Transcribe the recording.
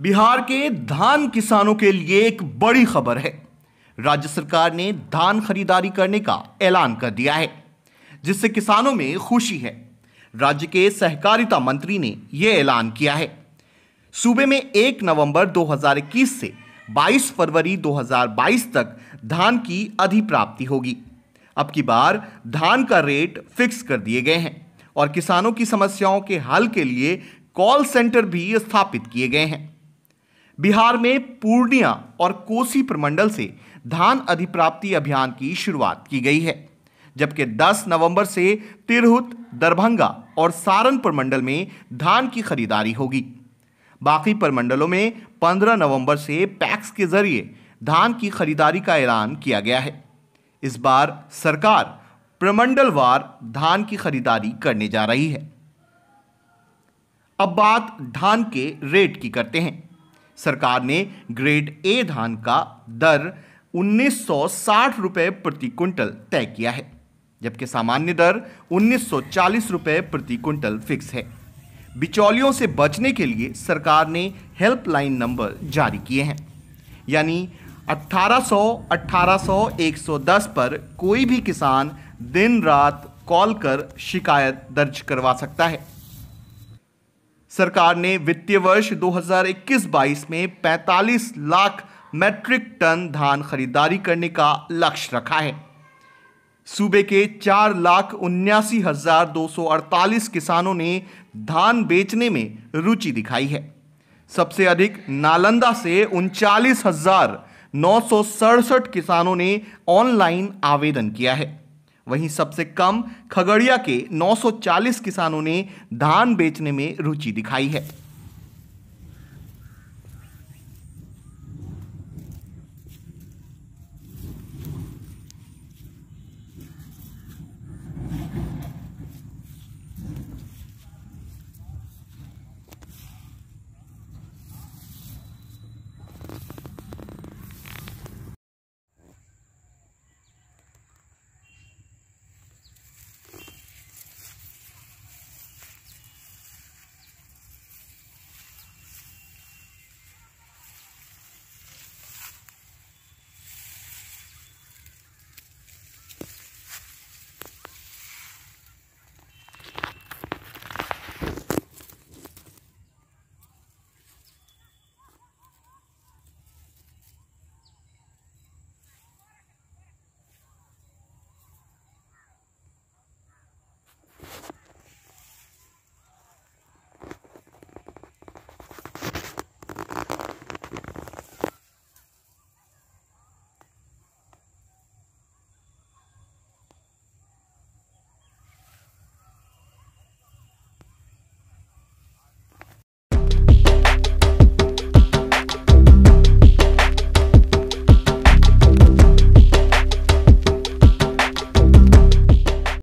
बिहार के धान किसानों के लिए एक बड़ी खबर है राज्य सरकार ने धान खरीदारी करने का ऐलान कर दिया है जिससे किसानों में खुशी है राज्य के सहकारिता मंत्री ने यह ऐलान किया है सूबे में 1 नवंबर 2021 से 22 फरवरी 2022 तक धान की अधिप्राप्ति होगी अब की बार धान का रेट फिक्स कर दिए गए हैं और किसानों की समस्याओं के हल के लिए कॉल सेंटर भी स्थापित किए गए हैं बिहार में पूर्णिया और कोसी प्रमंडल से धान अधिप्राप्ति अभियान की शुरुआत की गई है जबकि 10 नवंबर से तिरहुत दरभंगा और सारण प्रमंडल में धान की खरीदारी होगी बाकी प्रमंडलों में 15 नवंबर से पैक्स के जरिए धान की खरीदारी का ऐलान किया गया है इस बार सरकार प्रमंडलवार धान की खरीदारी करने जा रही है अब बात धान के रेट की करते हैं सरकार ने ग्रेड ए धान का दर उन्नीस रुपये प्रति क्विंटल तय किया है जबकि सामान्य दर उन्नीस रुपये प्रति क्विंटल फिक्स है बिचौलियों से बचने के लिए सरकार ने हेल्पलाइन नंबर जारी किए हैं यानी 1800 1800 110 पर कोई भी किसान दिन रात कॉल कर शिकायत दर्ज करवा सकता है सरकार ने वित्तीय वर्ष 2021-22 में 45 लाख मैट्रिक टन धान खरीदारी करने का लक्ष्य रखा है सूबे के चार लाख उन्यासी हजार दो सौ अड़तालीस किसानों ने धान बेचने में रुचि दिखाई है सबसे अधिक नालंदा से उनचालीस हजार नौ सौ सड़सठ किसानों ने ऑनलाइन आवेदन किया है वहीं सबसे कम खगड़िया के 940 किसानों ने धान बेचने में रुचि दिखाई है